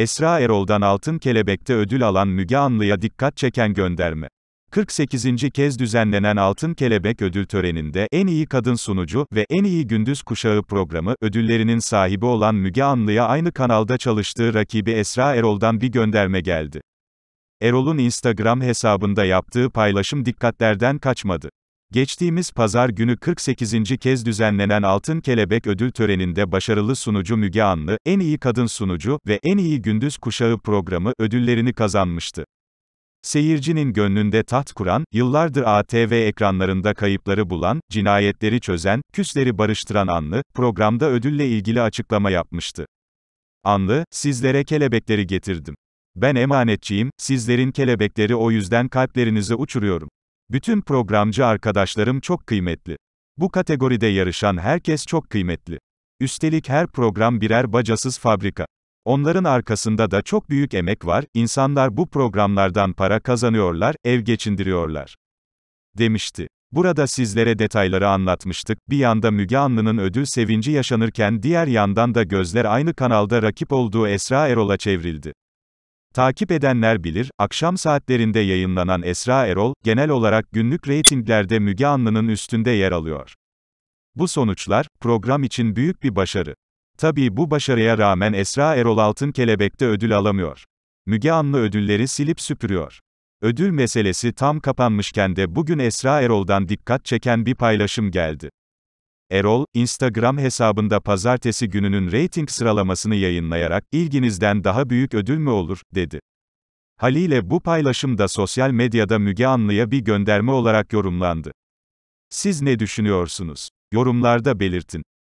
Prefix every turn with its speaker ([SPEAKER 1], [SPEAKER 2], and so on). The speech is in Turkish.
[SPEAKER 1] Esra Erol'dan Altın Kelebek'te ödül alan Müge Anlı'ya dikkat çeken gönderme. 48. kez düzenlenen Altın Kelebek Ödül Töreni'nde en iyi kadın sunucu ve en iyi gündüz kuşağı programı ödüllerinin sahibi olan Müge Anlı'ya aynı kanalda çalıştığı rakibi Esra Erol'dan bir gönderme geldi. Erol'un Instagram hesabında yaptığı paylaşım dikkatlerden kaçmadı. Geçtiğimiz pazar günü 48. kez düzenlenen Altın Kelebek Ödül Töreni'nde başarılı sunucu Müge Anlı, en iyi kadın sunucu ve en iyi gündüz kuşağı programı ödüllerini kazanmıştı. Seyircinin gönlünde taht kuran, yıllardır ATV ekranlarında kayıpları bulan, cinayetleri çözen, küsleri barıştıran Anlı, programda ödülle ilgili açıklama yapmıştı. Anlı, sizlere kelebekleri getirdim. Ben emanetçiyim, sizlerin kelebekleri o yüzden kalplerinize uçuruyorum. Bütün programcı arkadaşlarım çok kıymetli. Bu kategoride yarışan herkes çok kıymetli. Üstelik her program birer bacasız fabrika. Onların arkasında da çok büyük emek var, insanlar bu programlardan para kazanıyorlar, ev geçindiriyorlar. Demişti. Burada sizlere detayları anlatmıştık, bir yanda Müge Anlı'nın ödül sevinci yaşanırken diğer yandan da gözler aynı kanalda rakip olduğu Esra Erol'a çevrildi. Takip edenler bilir, akşam saatlerinde yayınlanan Esra Erol, genel olarak günlük reytinglerde Müge Anlı'nın üstünde yer alıyor. Bu sonuçlar, program için büyük bir başarı. Tabii bu başarıya rağmen Esra Erol Altın Kelebek'te ödül alamıyor. Müge Anlı ödülleri silip süpürüyor. Ödül meselesi tam kapanmışken de bugün Esra Erol'dan dikkat çeken bir paylaşım geldi. Erol, Instagram hesabında pazartesi gününün reyting sıralamasını yayınlayarak, ilginizden daha büyük ödül mü olur, dedi. Halile bu paylaşım da sosyal medyada Müge Anlı'ya bir gönderme olarak yorumlandı. Siz ne düşünüyorsunuz? Yorumlarda belirtin.